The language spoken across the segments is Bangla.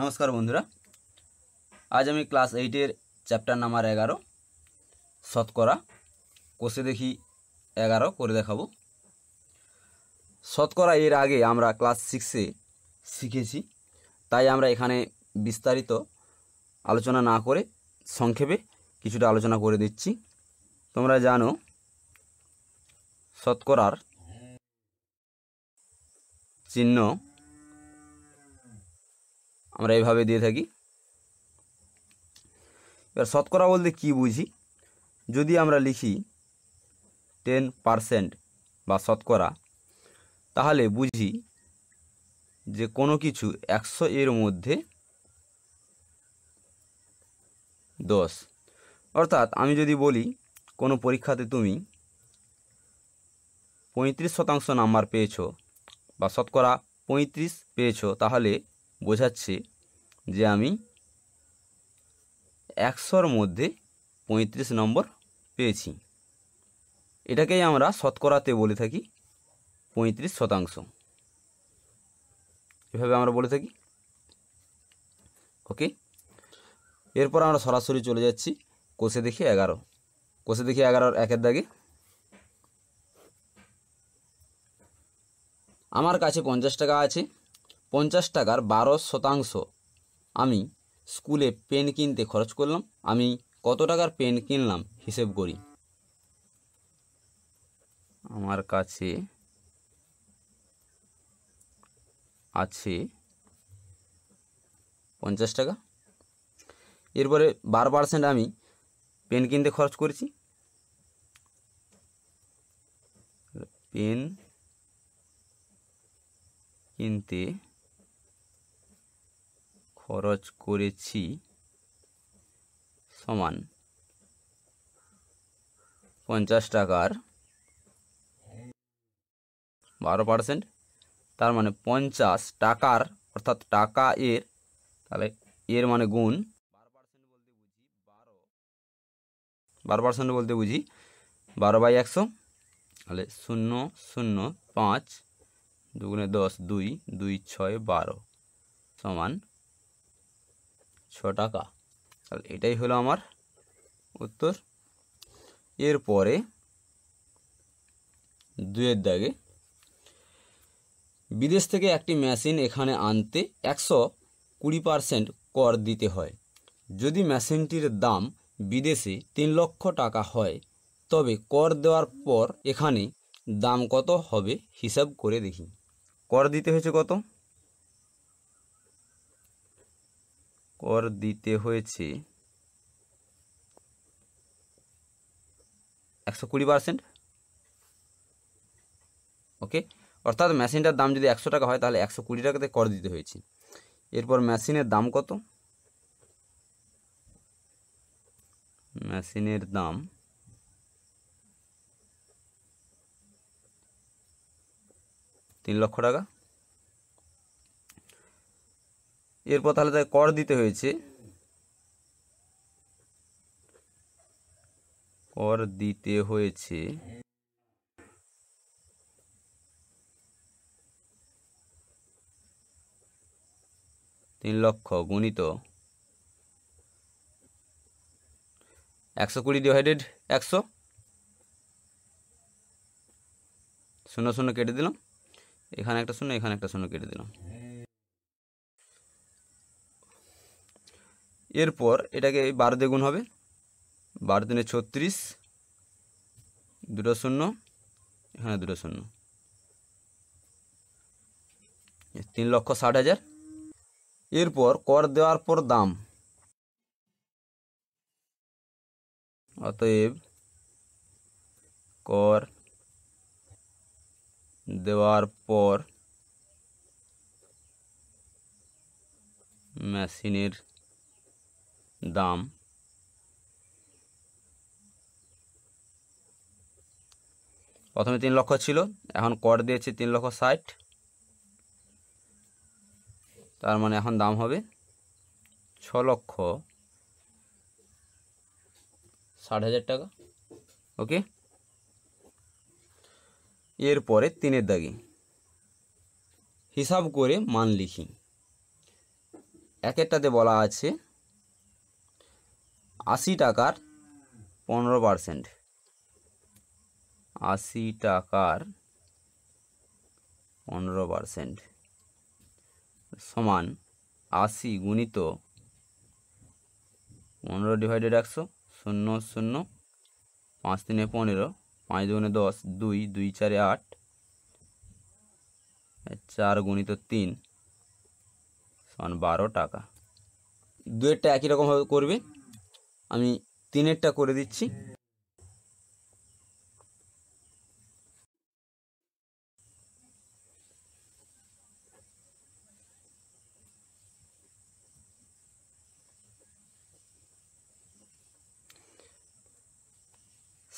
নমস্কার বন্ধুরা আজ আমি ক্লাস এইটের চ্যাপ্টার নাম্বার এগারো শতকরা কষে দেখি এগারো করে দেখাবো শতকরা এর আগে আমরা ক্লাস সিক্সে শিখেছি তাই আমরা এখানে বিস্তারিত আলোচনা না করে সংক্ষেপে কিছুটা আলোচনা করে দিচ্ছি তোমরা জানো শতকরার চিহ্ন আমরা এভাবে দিয়ে থাকি এবার শতকরা বলতে কি বুঝি যদি আমরা লিখি টেন পারসেন্ট বা শতকরা তাহলে বুঝি যে কোনো কিছু একশো এর মধ্যে দশ অর্থাৎ আমি যদি বলি কোনো পরীক্ষাতে তুমি পঁয়ত্রিশ শতাংশ নাম্বার পেয়েছো বা শতকরা পঁয়ত্রিশ পেয়েছো তাহলে বোঝাচ্ছে যে আমি একশোর মধ্যে পঁয়ত্রিশ নম্বর পেয়েছি এটাকেই আমরা শতকরাতে বলে থাকি পঁয়ত্রিশ শতাংশ এভাবে আমরা বলে থাকি ওকে এরপর আমরা সরাসরি চলে যাচ্ছি কোষে দেখি এগারো কোষে দেখি এগারোর একের দাগে আমার কাছে পঞ্চাশ টাকা আছে পঞ্চাশ টাকার বারো শতাংশ আমি স্কুলে পেন কিনতে খরচ করলাম আমি কত টাকার পেন কিনলাম হিসেব করি আমার কাছে আছে পঞ্চাশ টাকা এরপরে বারো পার্সেন্ট আমি পেন কিনতে খরচ করেছি পেন কিনতে খরচ করেছি সমান পঞ্চাশ টাকার বারো পার্সেন্ট তার মানে পঞ্চাশ টাকার অর্থাৎ টাকা এর তাহলে এর মানে গুণ বারো পার্সেন্ট বলতে বুঝি বারো বাই একশো তাহলে শূন্য শূন্য পাঁচ দুগুণে দশ দুই দুই ছয় বারো সমান ছ টাকা তাহলে এটাই হলো আমার উত্তর এরপরে দুয়ের দাগে বিদেশ থেকে একটি মেশিন এখানে আনতে একশো কুড়ি পারসেন্ট কর দিতে হয় যদি মেশিনটির দাম বিদেশে তিন লক্ষ টাকা হয় তবে কর দেওয়ার পর এখানে দাম কত হবে হিসাব করে দেখি কর দিতে হয়েছে কত কর দিতে হয়েছে একশো কুড়ি পার্সেন্ট ওকে অর্থাৎ মেশিনটার দাম যদি একশো টাকা হয় তাহলে একশো কুড়ি টাকাতে কর দিতে হয়েছে এরপর মেশিনের দাম কত মেশিনের দাম তিন লক্ষ টাকা এরপর তাহলে তাকে কর দিতে হয়েছে কর দিতে হয়েছে তিন লক্ষ গুণিত একশো কুড়ি ডিভাইডেড একশো শূন্য শূন্য কেটে দিলাম এখানে একটা শূন্য এখানে একটা শূন্য কেটে দিলাম এরপর এটাকে বারো দ্বিগুণ হবে বারো দিনে ছত্রিশ দুটো শূন্য এখানে দুটো শূন্য তিন লক্ষ ষাট হাজার এরপর কর দেওয়ার পর দাম অতএব কর দেওয়ার পর মেশিনের দাম প্রথমে তিন লক্ষ ছিল এখন কর দিয়েছে তিন লক্ষ ষাট তার মানে এখন দাম হবে ছ লক্ষ ষাট হাজার টাকা ওকে এরপরে তিনের দাগে হিসাব করে মান লিখি এক একটাতে বলা আছে আশি টাকার পনেরো পারসেন্ট আশি টাকার পনেরো পারসেন্ট সমান আশি গুণিত পনেরো ডিভাইডেড একশো শূন্য শূন্য পাঁচ তিনে পনেরো পাঁচ দুগুণে দশ দুই দুই চারে আট চার গুণিত তিন সমান বারো টাকা দুয়েরটা একই রকমভাবে করবে আমি তিনেরটা করে দিচ্ছি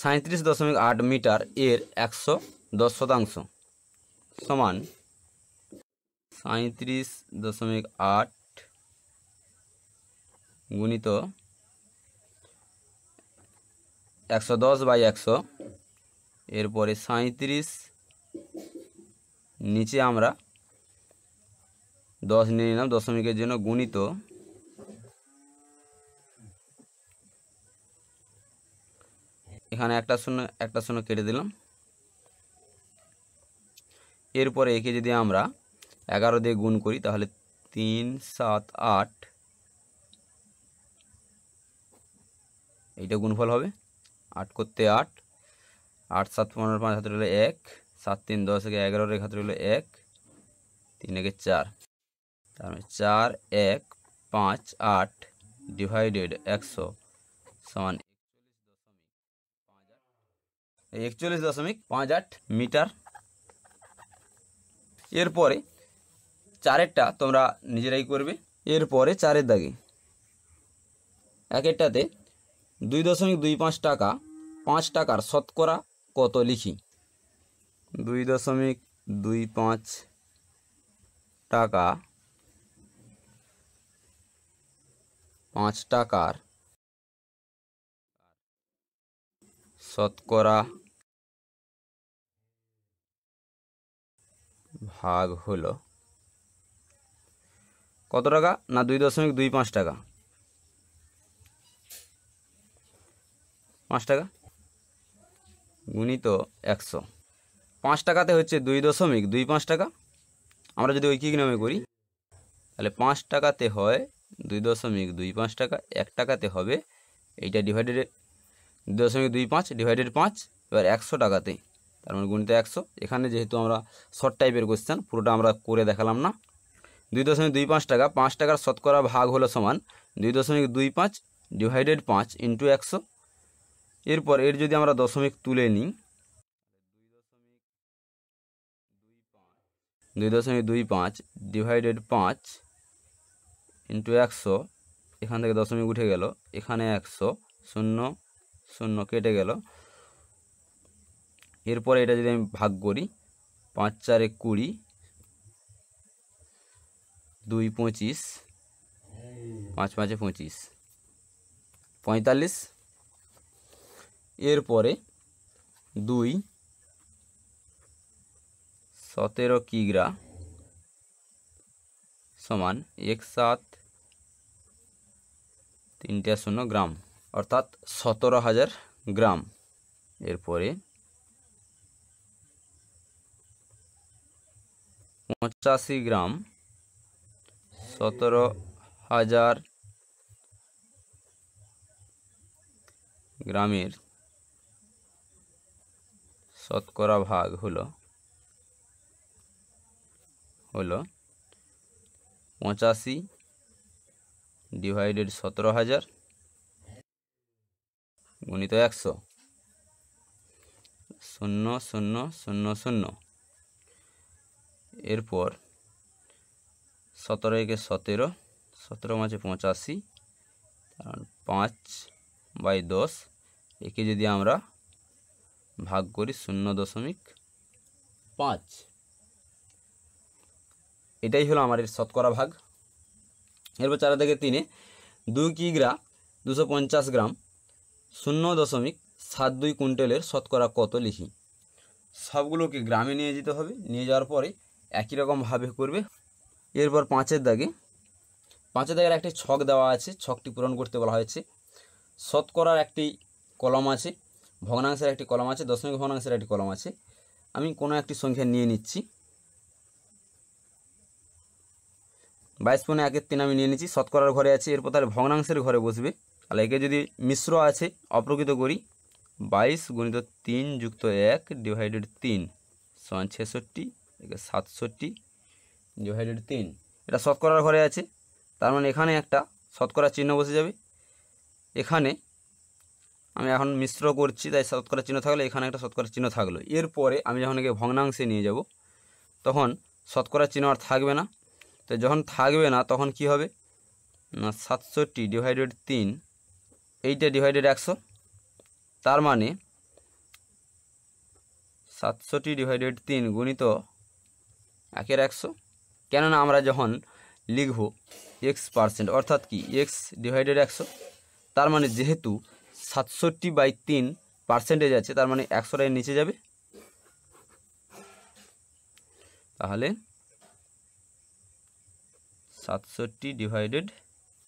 সাঁত্রিশ দশমিক আট মিটার এর একশো দশ শতাংশ সমান সাঁত্রিশ দশমিক আট গুণিত একশো দশ বাই একশো এরপরে সাঁত্রিশ নিচে আমরা দশ নিয়ে নিলাম দশমিকের জন্য গুণিত এখানে একটা শূন্য একটা শূন্য কেটে দিলাম এরপরে একে যদি আমরা এগারো দিয়ে গুণ করি তাহলে তিন সাত আট এইটা গুণফল হবে আট করতে আট আট সাত পনেরো পাঁচ হাতে রইল এক সাত তিন দশ একে এগারোর এক হাতে রইল এক তিন একে চার তার মানে চার এক পাঁচ আট ডিভাইডেড একশো সমান একচল্লিশ দশমিক পাঁচ আট মিটার এরপরে চারেরটা তোমরা নিজেরাই করবে এরপরে চারের দাগে একেরটাতে দুই দশমিক দুই পাঁচ টাকা পাঁচ টাকার শতকরা কত লিখি দুই দশমিক দুই পাঁচ টাকা পাঁচ টাকার শতকরা ভাগ হলো কত টাকা না দুই দশমিক দুই পাঁচ টাকা পাঁচ টাকা গুণিত একশো পাঁচ টাকাতে হচ্ছে দুই দশমিক দুই পাঁচ টাকা আমরা যদি ঐকিক নামে করি তাহলে পাঁচ টাকাতে হয় দুই দশমিক দুই পাঁচ টাকা এক টাকাতে হবে এইটা ডিভাইডেড দুই দশমিক দুই পাঁচ ডিভাইডেড পাঁচ এবার একশো টাকাতে তার মানে গুণিত একশো এখানে যেহেতু আমরা শর্ট টাইপের কোশ্চেন পুরোটা আমরা করে দেখালাম না দুই দশমিক দুই পাঁচ টাকা পাঁচ টাকার শতকরা ভাগ হলো সমান দুই দশমিক দুই পাঁচ ডিভাইডেড পাঁচ ইন্টু একশো এরপর এর যদি আমরা দশমিক তুলে নিই দুই দশমিক দুই পাঁচ ডিভাইডেড পাঁচ ইন্টু একশো এখান থেকে দশমিক উঠে গেল এখানে একশো শূন্য শূন্য কেটে গেল এরপরে এটা যদি আমি ভাগ করি পাঁচ চারে কুড়ি দুই পঁচিশ পাঁচ পাঁচে পঁচিশ পঁয়তাল্লিশ এরপরে দুই সতেরো কিগ্রা সমান এক সাত তিনটা শূন্য গ্রাম অর্থাৎ সতেরো হাজার গ্রাম এরপরে পঁচাশি গ্রাম সতেরো হাজার গ্রামের শতকরা ভাগ হলো হলো পঁচাশি ডিভাইডেড সতেরো হাজার গুণিত একশো শূন্য শূন্য শূন্য শূন্য এরপর সতেরো একে সতেরো সতেরো মাঝে পঁচাশি মানে পাঁচ বাই দশ একে যদি আমরা ভাগ করি শূন্য দশমিক পাঁচ এটাই হলো আমার এর শতকরা ভাগ এরপর চারা থেকে তিনে দুই কিগ্রা দুশো পঞ্চাশ গ্রাম শূন্য দশমিক সাত দুই কুইন্টালের শতকরা কত লিখি সবগুলোকে গ্রামে নিয়ে যেতে হবে নিয়ে যাওয়ার পরে একই রকমভাবে করবে এরপর পাঁচের দাগে পাঁচের দাগের একটি ছক দেওয়া আছে ছকটি পূরণ করতে বলা হয়েছে শতকরার একটি কলম আছে ভগ্নাংশের একটি কলম আছে দশমিক ভগ্নাংশের একটি কলম আছে আমি কোনো একটি সংখ্যা নিয়ে নিচ্ছি বাইশ পনেরো একের তিন আমি নিয়ে নিচ্ছি শতকরার ঘরে আছে এরপর তাহলে ভগ্নাংশের ঘরে বসবে তাহলে একে যদি মিশ্র আছে অপ্রকৃত করি বাইশ গণিত তিন যুক্ত এক ডিভাইডেড তিন সমান ছেষট্টি একে সাতষট্টি ডিভাইডেড তিন এটা শতকরার ঘরে আছে তার মানে এখানে একটা শতকরার চিহ্ন বসে যাবে এখানে আমি এখন মিশ্র করছি তাই শতকরা চিহ্ন থাকলে এখানে একটা শতকরা চিহ্ন থাকলো এরপরে আমি যখন একে ভগ্নাংশে নিয়ে যাব তখন শতকরা চিহ্ন আর থাকবে না তো যখন থাকবে না তখন কি হবে না সাতষট্টি ডিভাইডেড তিন এইটা ডিভাইডেড একশো তার মানে সাতষট্টি ডিভাইডেড তিন গুণিত একের একশো কেননা আমরা যখন লিখব এক্স পার্সেন্ট অর্থাৎ কি এক্স ডিভাইডেড একশো তার মানে যেহেতু সাতষট্টি বাই তিন পার্সেন্টেজ আছে তার মানে একশো এর নিচে যাবে তাহলে সাতষট্টি ডিভাইডেড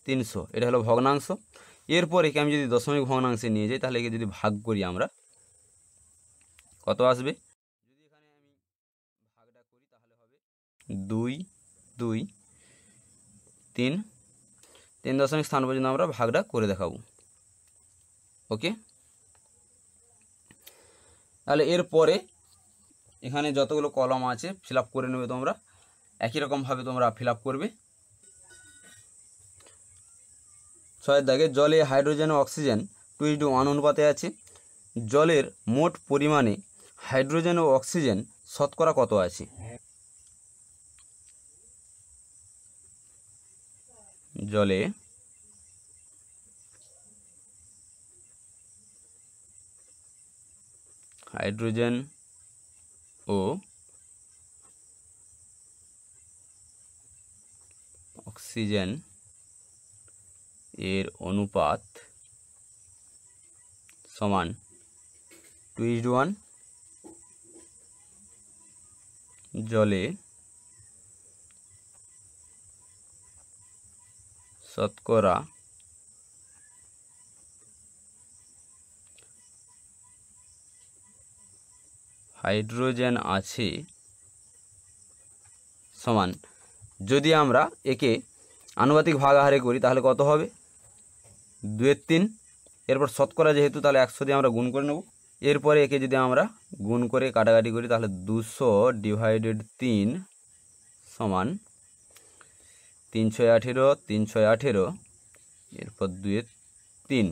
তিনশো এটা হলো ভগ্নাংশ এরপর একে আমি যদি দশমিক ভগ্নাংশে নিয়ে যাই তাহলে একে যদি ভাগ করি আমরা কত আসবে যদি এখানে আমি ভাগটা করি তাহলে হবে দুই দুই তিন তিন দশমিক স্থান পর্যন্ত আমরা ভাগটা করে দেখাবো ওকে তাহলে এরপরে এখানে যতগুলো কলম আছে ফিল করে নেবে তোমরা একই রকমভাবে তোমরা ফিল করবে ছয়ের দাগে জলে হাইড্রোজেন ও অক্সিজেন টু ইস ওয়ান অনুপাতে আছে জলের মোট পরিমাণে হাইড্রোজেন ও অক্সিজেন শতকরা কত আছে জলে हाइड्रोजन ओ অক্সিজেন এর অনুপাত সমান টু ইজ ওয়ান জলে শতকরা হাইড্রোজেন আছে সমান যদি আমরা একে আনুপাতিক ভাগাহারে করি তাহলে কত হবে দুয়ের তিন এরপর শতকরা যেহেতু তাহলে একশো দিয়ে আমরা গুণ করে নেব এরপরে একে যদি আমরা গুণ করে কাটাকাটি করি তাহলে দুশো ডিভাইডেড তিন সমান তিন ছয় আঠেরো তিন ছয় আঠেরো এরপর দুয়ের তিন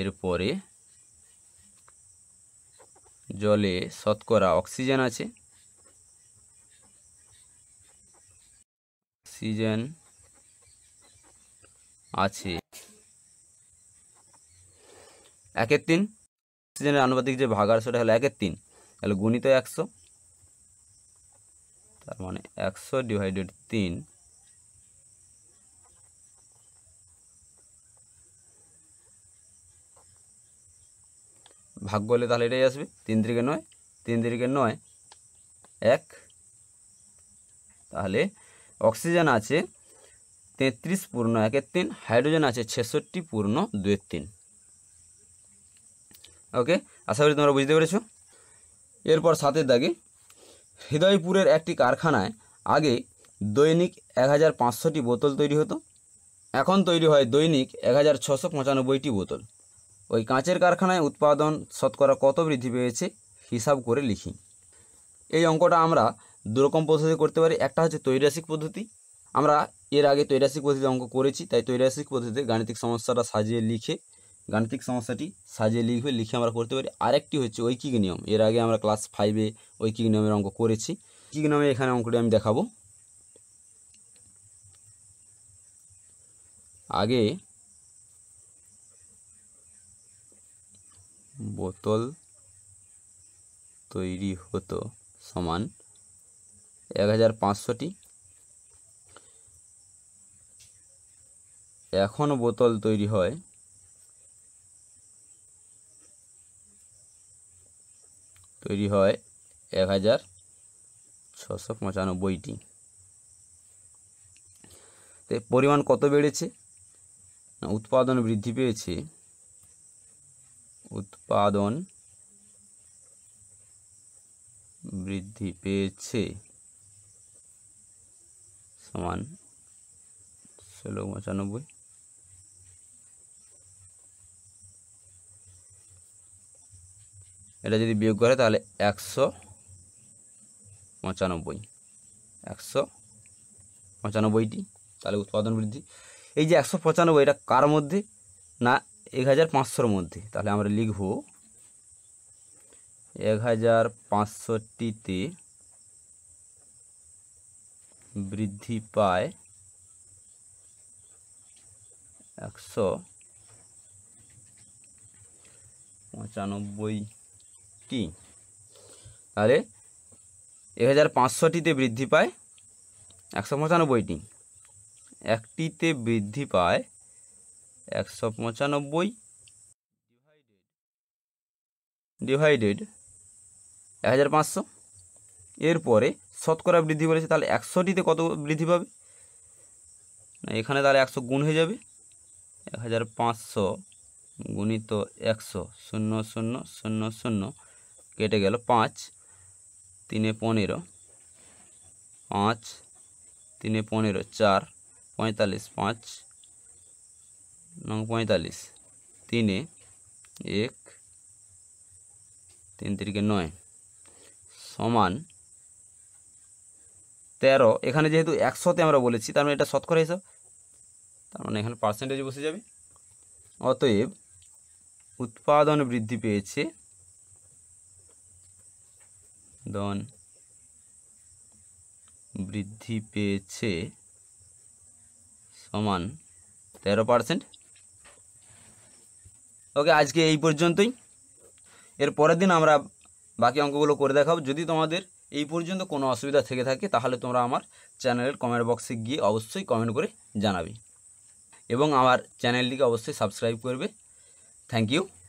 এরপরে জলে শতকরা অক্সিজেন আছে অক্সিজেন আছে একের তিন অক্সিজেনের আনুপাতিক যে ভাগার সেটা হলো একের তিন তাহলে গুণিত একশো তার মানে একশো ডিভাইডেড তিন ভাগ করলে তাহলে এটাই আসবে তিন তিরিকে নয় তিন তিরিকে নয় এক তাহলে অক্সিজেন আছে তেত্রিশ পূর্ণ একের তিন হাইড্রোজেন আছে ছেষট্টি পূর্ণ দুয়ের তিন ওকে আশা করি তোমরা বুঝতে পেরেছো এরপর সাতের দাগে হৃদয়পুরের একটি কারখানায় আগে দৈনিক এক হাজার পাঁচশোটি বোতল তৈরি হতো এখন তৈরি হয় দৈনিক এক হাজার ছশো পঁচানব্বইটি বোতল ওই কাঁচের কারখানায় উৎপাদন শতকরা কত বৃদ্ধি পেয়েছে হিসাব করে লিখি এই অঙ্কটা আমরা দুরকম পদ্ধতি করতে পারি একটা হচ্ছে তৈরাসিক পদ্ধতি আমরা এর আগে তৈরাসিক পদ্ধতি অঙ্ক করেছি তাই তৈরাসিক পদ্ধতিতে গাণিতিক সমস্যাটা সাজিয়ে লিখে গাণিতিক সমস্যাটি সাজিয়ে লিখবে লিখে আমরা করতে পারি আরেকটি হচ্ছে ঐকিক নিয়ম এর আগে আমরা ক্লাস ফাইভে ঐকিক নিয়মের অঙ্ক করেছি ঐকিক নিয়মে এখানে অঙ্কটি আমি দেখাবো আগে বোতল তৈরি হতো সমান এক হাজার পাঁচশোটি এখন বোতল তৈরি হয় তৈরি হয় এক হাজার ছশো পঁচানব্বইটি পরিমাণ কত বেড়েছে উৎপাদন বৃদ্ধি পেয়েছে উৎপাদন বৃদ্ধি পেয়েছে সমান ষোলো পঁচানব্বই এটা যদি বিয়োগ করে তাহলে একশো পঁচানব্বই একশো পঁচানব্বইটি তাহলে উৎপাদন বৃদ্ধি এই যে একশো পঁচানব্বই এটা কার মধ্যে না এক হাজার পাঁচশোর মধ্যে তাহলে আমরা লিখব এক হাজার পাঁচশোটিতে বৃদ্ধি পায় একশো পঁচানব্বইটি তাহলে এক হাজার পাঁচশোটিতে বৃদ্ধি পায় একশো পঁচানব্বইটি একটিতে বৃদ্ধি পায় একশো পঁচানব্বই ডিভাইডেড এক হাজার পাঁচশো এরপরে শতকরা বৃদ্ধি করেছে তাহলে একশোটিতে কত বৃদ্ধি পাবে না এখানে তাহলে একশো গুণ হয়ে যাবে এক হাজার পাঁচশো গুণিত একশো শূন্য শূন্য শূন্য শূন্য কেটে গেল পাঁচ তিনে পনেরো পাঁচ তিনে পনেরো চার পঁয়তাল্লিশ পাঁচ নং পঁয়তাল্লিশ তিনে এক তিন তিরিকে নয় সমান তেরো এখানে যেহেতু একশোতে আমরা বলেছি তার মানে এটা শতকরা হিসাব তার মানে এখানে পার্সেন্টেজ বসে যাবে অতএব উৎপাদন বৃদ্ধি পেয়েছে দন বৃদ্ধি পেয়েছে সমান তেরো পার্সেন্ট ওকে আজকে এই পর্যন্তই এর পরের দিন আমরা বাকি অঙ্কগুলো করে দেখাবো যদি তোমাদের এই পর্যন্ত কোনো অসুবিধা থেকে থাকে তাহলে তোমরা আমার চ্যানেলের কমেন্ট বক্সে গিয়ে অবশ্যই কমেন্ট করে জানাবে এবং আমার চ্যানেলটিকে অবশ্যই সাবস্ক্রাইব করবে থ্যাংক ইউ